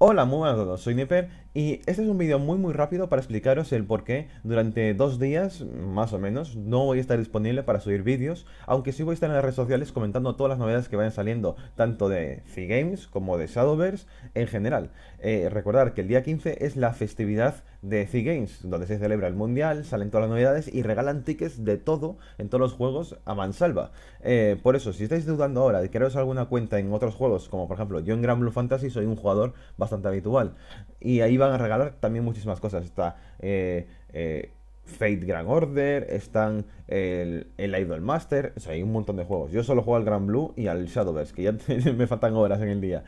Hola, muy buenas a todos, soy Nipper y este es un vídeo muy muy rápido para explicaros el por qué durante dos días, más o menos, no voy a estar disponible para subir vídeos, aunque sí voy a estar en las redes sociales comentando todas las novedades que vayan saliendo, tanto de C Games como de Shadowverse en general. Eh, recordar que el día 15 es la festividad de C Games, donde se celebra el Mundial, salen todas las novedades y regalan tickets de todo en todos los juegos a mansalva. Eh, por eso, si estáis dudando ahora de crearos alguna cuenta en otros juegos, como por ejemplo yo en Gran Blue Fantasy soy un jugador bastante habitual, y ahí van a regalar también muchísimas cosas. Está eh, eh, Fate Grand Order, están el, el Idol Master, o sea, hay un montón de juegos. Yo solo juego al Grand Blue y al Shadowverse, que ya me faltan horas en el día.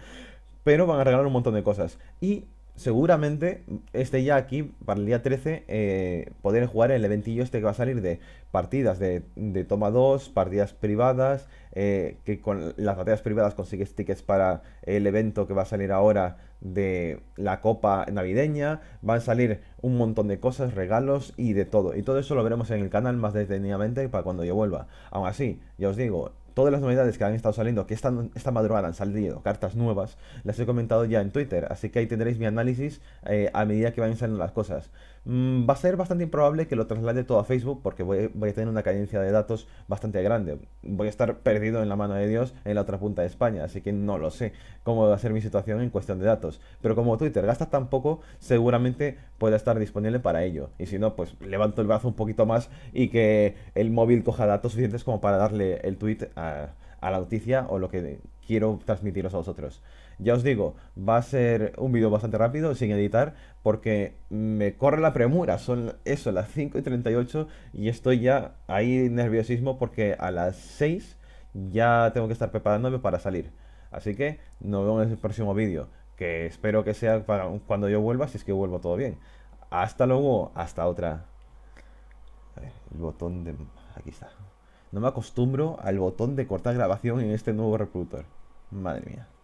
Pero van a regalar un montón de cosas. Y seguramente este ya aquí para el día 13 eh, poder jugar el eventillo este que va a salir de partidas de, toma 2, partidas privadas, eh, que con las partidas privadas consigues tickets para el evento que va a salir ahora de la copa navideña, van a salir un montón de cosas, regalos y de todo. Y todo eso lo veremos en el canal más detenidamente para cuando yo vuelva. Aún así, ya os digo, todas las novedades que han estado saliendo, que esta, madrugada han salido cartas nuevas, las he comentado ya en Twitter, así que ahí tendréis mi análisis eh, a medida que vayan saliendo las cosas. Mm, va a ser bastante improbable que lo traslade todo a Facebook porque voy, voy, a tener una cadencia de datos bastante grande. Voy a estar perdido en la mano de Dios en la otra punta de España, así que no lo sé cómo va a ser mi situación en cuestión de datos. Pero como Twitter gasta tan poco, seguramente pueda estar disponible para ello. Y si no, pues levanto el brazo un poquito más y que el móvil coja datos suficientes como para darle el tweet a, la noticia o lo que quiero transmitiros a vosotros. Ya os digo, va a ser un vídeo bastante rápido, sin editar, porque me corre la premura. Son eso, las 5 y 38 y estoy ya ahí nerviosismo porque a las 6 ya tengo que estar preparándome para salir. Así que nos vemos en el próximo vídeo que espero que sea para cuando yo vuelva, si es que vuelvo todo bien. Hasta luego, hasta otra. el botón de... Aquí está. No me acostumbro al botón de cortar grabación en este nuevo reproductor. Madre mía.